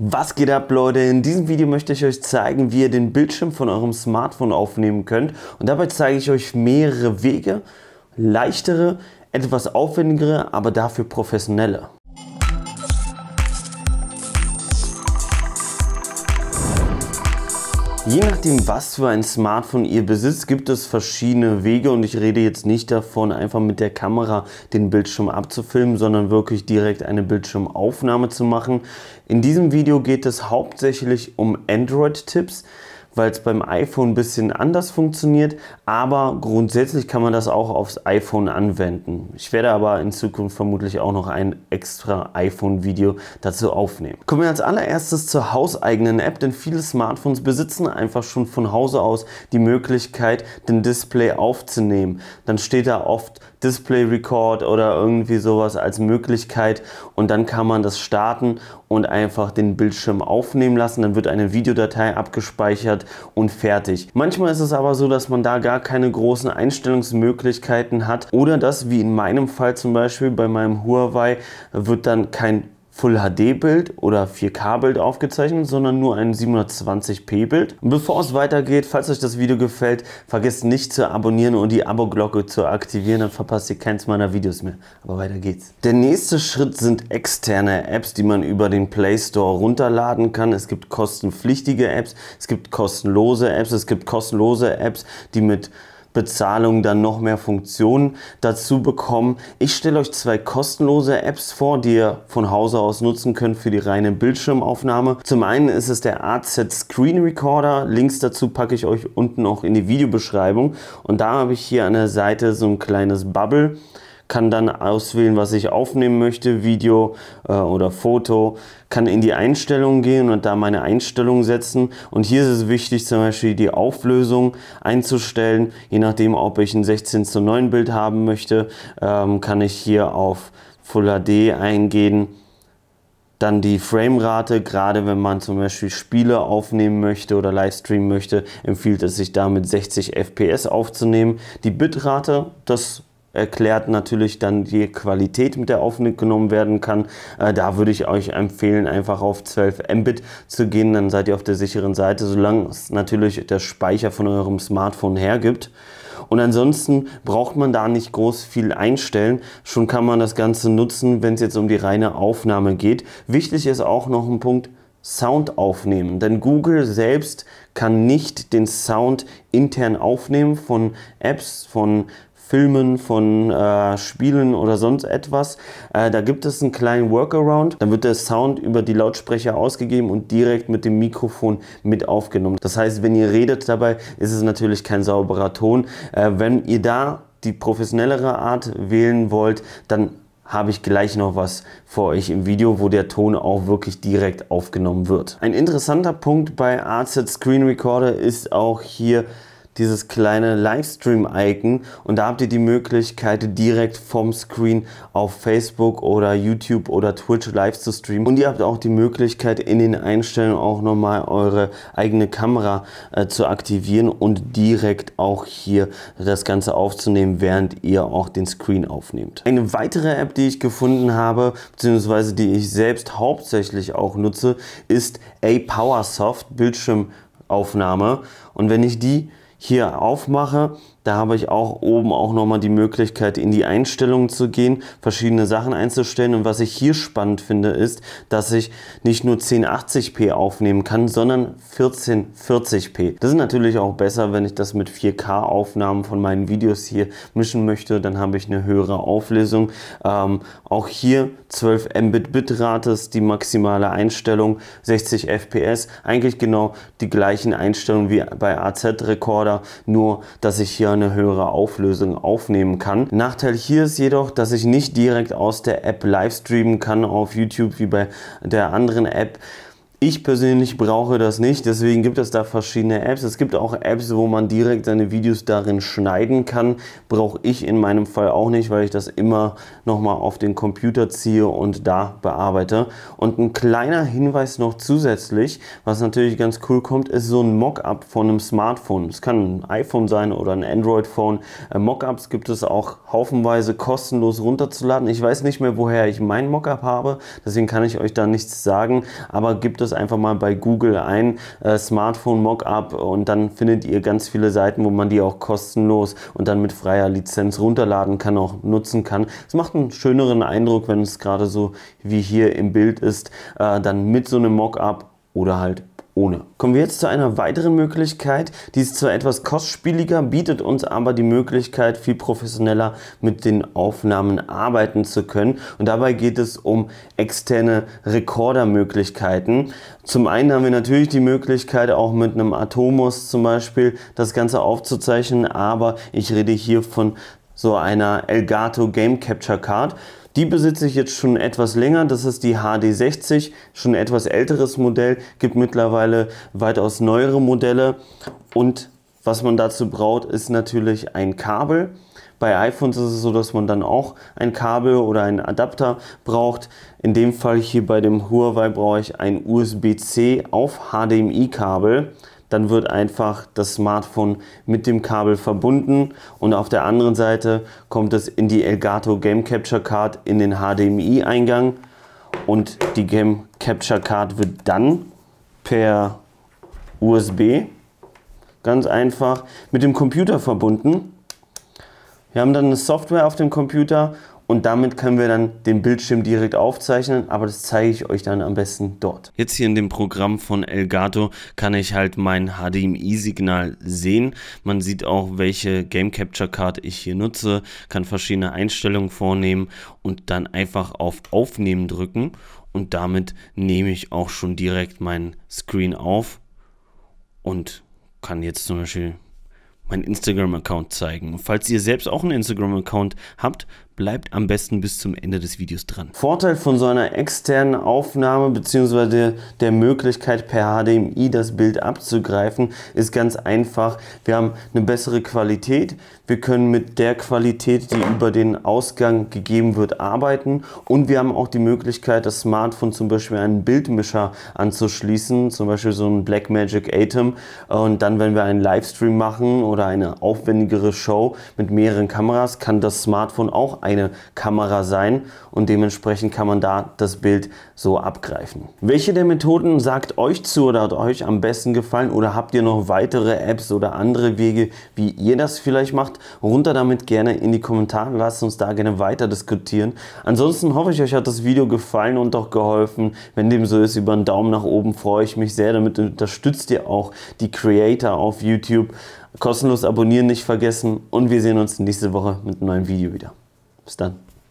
Was geht ab Leute? In diesem Video möchte ich euch zeigen, wie ihr den Bildschirm von eurem Smartphone aufnehmen könnt und dabei zeige ich euch mehrere Wege, leichtere, etwas aufwendigere, aber dafür professionelle. Je nachdem, was für ein Smartphone ihr besitzt, gibt es verschiedene Wege und ich rede jetzt nicht davon, einfach mit der Kamera den Bildschirm abzufilmen, sondern wirklich direkt eine Bildschirmaufnahme zu machen. In diesem Video geht es hauptsächlich um Android-Tipps weil es beim iPhone ein bisschen anders funktioniert, aber grundsätzlich kann man das auch aufs iPhone anwenden. Ich werde aber in Zukunft vermutlich auch noch ein extra iPhone-Video dazu aufnehmen. Kommen wir als allererstes zur hauseigenen App, denn viele Smartphones besitzen einfach schon von Hause aus die Möglichkeit, den Display aufzunehmen. Dann steht da oft Display Record oder irgendwie sowas als Möglichkeit und dann kann man das starten und einfach den Bildschirm aufnehmen lassen. Dann wird eine Videodatei abgespeichert und fertig. Manchmal ist es aber so, dass man da gar keine großen Einstellungsmöglichkeiten hat oder dass, wie in meinem Fall zum Beispiel bei meinem Huawei, wird dann kein Full-HD-Bild oder 4K-Bild aufgezeichnet, sondern nur ein 720p-Bild. Und bevor es weitergeht, falls euch das Video gefällt, vergesst nicht zu abonnieren und die Abo-Glocke zu aktivieren, dann verpasst ihr keins meiner Videos mehr. Aber weiter geht's. Der nächste Schritt sind externe Apps, die man über den Play Store runterladen kann. Es gibt kostenpflichtige Apps, es gibt kostenlose Apps, es gibt kostenlose Apps, die mit Bezahlung dann noch mehr Funktionen dazu bekommen. Ich stelle euch zwei kostenlose Apps vor, die ihr von Hause aus nutzen könnt für die reine Bildschirmaufnahme. Zum einen ist es der AZ Screen Recorder. Links dazu packe ich euch unten auch in die Videobeschreibung. Und da habe ich hier an der Seite so ein kleines Bubble kann dann auswählen, was ich aufnehmen möchte, Video äh, oder Foto, kann in die Einstellungen gehen und da meine Einstellungen setzen. Und hier ist es wichtig, zum Beispiel die Auflösung einzustellen. Je nachdem, ob ich ein 16 zu 9 Bild haben möchte, ähm, kann ich hier auf Full HD eingehen. Dann die Framerate, gerade wenn man zum Beispiel Spiele aufnehmen möchte oder Livestream möchte, empfiehlt es sich da mit 60 FPS aufzunehmen. Die Bitrate, das erklärt, natürlich dann die Qualität, mit der aufgenommen werden kann. Äh, da würde ich euch empfehlen, einfach auf 12 Mbit zu gehen, dann seid ihr auf der sicheren Seite, solange es natürlich der Speicher von eurem Smartphone hergibt. Und ansonsten braucht man da nicht groß viel einstellen. Schon kann man das Ganze nutzen, wenn es jetzt um die reine Aufnahme geht. Wichtig ist auch noch ein Punkt, Sound aufnehmen. Denn Google selbst kann nicht den Sound intern aufnehmen von Apps, von Filmen, von äh, Spielen oder sonst etwas. Äh, da gibt es einen kleinen Workaround. Dann wird der Sound über die Lautsprecher ausgegeben und direkt mit dem Mikrofon mit aufgenommen. Das heißt, wenn ihr redet dabei, ist es natürlich kein sauberer Ton. Äh, wenn ihr da die professionellere Art wählen wollt, dann habe ich gleich noch was für euch im Video, wo der Ton auch wirklich direkt aufgenommen wird. Ein interessanter Punkt bei AZ Screen Recorder ist auch hier dieses kleine Livestream-Icon und da habt ihr die Möglichkeit, direkt vom Screen auf Facebook oder YouTube oder Twitch live zu streamen. Und ihr habt auch die Möglichkeit, in den Einstellungen auch nochmal eure eigene Kamera äh, zu aktivieren und direkt auch hier das Ganze aufzunehmen, während ihr auch den Screen aufnehmt. Eine weitere App, die ich gefunden habe, beziehungsweise die ich selbst hauptsächlich auch nutze, ist A Powersoft Bildschirmaufnahme. Und wenn ich die hier aufmache, da habe ich auch oben auch nochmal die Möglichkeit, in die Einstellungen zu gehen, verschiedene Sachen einzustellen. Und was ich hier spannend finde, ist, dass ich nicht nur 1080p aufnehmen kann, sondern 1440p. Das ist natürlich auch besser, wenn ich das mit 4K-Aufnahmen von meinen Videos hier mischen möchte. Dann habe ich eine höhere Auflösung. Ähm, auch hier 12 Mbit Bitrate ist die maximale Einstellung, 60 FPS. Eigentlich genau die gleichen Einstellungen wie bei AZ-Recorder, nur dass ich hier eine höhere Auflösung aufnehmen kann. Nachteil hier ist jedoch, dass ich nicht direkt aus der App live streamen kann auf YouTube wie bei der anderen App. Ich persönlich brauche das nicht, deswegen gibt es da verschiedene Apps. Es gibt auch Apps, wo man direkt seine Videos darin schneiden kann. Brauche ich in meinem Fall auch nicht, weil ich das immer nochmal auf den Computer ziehe und da bearbeite. Und ein kleiner Hinweis noch zusätzlich, was natürlich ganz cool kommt, ist so ein Mockup von einem Smartphone. Es kann ein iPhone sein oder ein Android-Phone. Äh, Mockups gibt es auch haufenweise kostenlos runterzuladen. Ich weiß nicht mehr, woher ich mein Mockup habe, deswegen kann ich euch da nichts sagen, aber gibt es es einfach mal bei Google ein, äh, Smartphone Mockup und dann findet ihr ganz viele Seiten, wo man die auch kostenlos und dann mit freier Lizenz runterladen kann, auch nutzen kann. Es macht einen schöneren Eindruck, wenn es gerade so wie hier im Bild ist, äh, dann mit so einem Mockup oder halt ohne. Kommen wir jetzt zu einer weiteren Möglichkeit. Die ist zwar etwas kostspieliger, bietet uns aber die Möglichkeit, viel professioneller mit den Aufnahmen arbeiten zu können. Und dabei geht es um externe Rekordermöglichkeiten. Zum einen haben wir natürlich die Möglichkeit, auch mit einem Atomos zum Beispiel das Ganze aufzuzeichnen, aber ich rede hier von so einer Elgato Game Capture Card. Die besitze ich jetzt schon etwas länger. Das ist die HD60, schon ein etwas älteres Modell. Gibt mittlerweile weitaus neuere Modelle. Und was man dazu braucht, ist natürlich ein Kabel. Bei iPhones ist es so, dass man dann auch ein Kabel oder einen Adapter braucht. In dem Fall hier bei dem Huawei brauche ich ein USB-C auf HDMI-Kabel dann wird einfach das Smartphone mit dem Kabel verbunden und auf der anderen Seite kommt es in die Elgato Game Capture Card in den HDMI-Eingang und die Game Capture Card wird dann per USB ganz einfach mit dem Computer verbunden. Wir haben dann eine Software auf dem Computer und damit können wir dann den Bildschirm direkt aufzeichnen, aber das zeige ich euch dann am besten dort. Jetzt hier in dem Programm von Elgato kann ich halt mein HDMI-Signal sehen. Man sieht auch, welche Game Capture Card ich hier nutze, kann verschiedene Einstellungen vornehmen und dann einfach auf Aufnehmen drücken und damit nehme ich auch schon direkt meinen Screen auf und kann jetzt zum Beispiel meinen Instagram-Account zeigen. Falls ihr selbst auch einen Instagram-Account habt, Bleibt am besten bis zum Ende des Videos dran. Vorteil von so einer externen Aufnahme bzw. Der, Möglichkeit per HDMI das Bild abzugreifen ist ganz einfach. Wir haben eine bessere Qualität. Wir können mit der Qualität, die über den Ausgang gegeben wird, arbeiten. Und wir haben auch die Möglichkeit, das Smartphone zum Beispiel einen Bildmischer anzuschließen, zum Beispiel so ein Blackmagic Atom. Und dann, wenn wir einen Livestream machen oder eine aufwendigere Show mit mehreren Kameras, kann das Smartphone auch eine Kamera sein und dementsprechend kann man da das Bild so abgreifen. Welche der Methoden sagt euch zu oder hat euch am besten gefallen oder habt ihr noch weitere Apps oder andere Wege, wie ihr das vielleicht macht? Runter damit gerne in die Kommentare, lasst uns da gerne weiter diskutieren. Ansonsten hoffe ich, euch hat das Video gefallen und auch geholfen. Wenn dem so ist, über einen Daumen nach oben freue ich mich sehr. Damit unterstützt ihr auch die Creator auf YouTube. Kostenlos abonnieren nicht vergessen und wir sehen uns nächste Woche mit einem neuen Video wieder. It's done.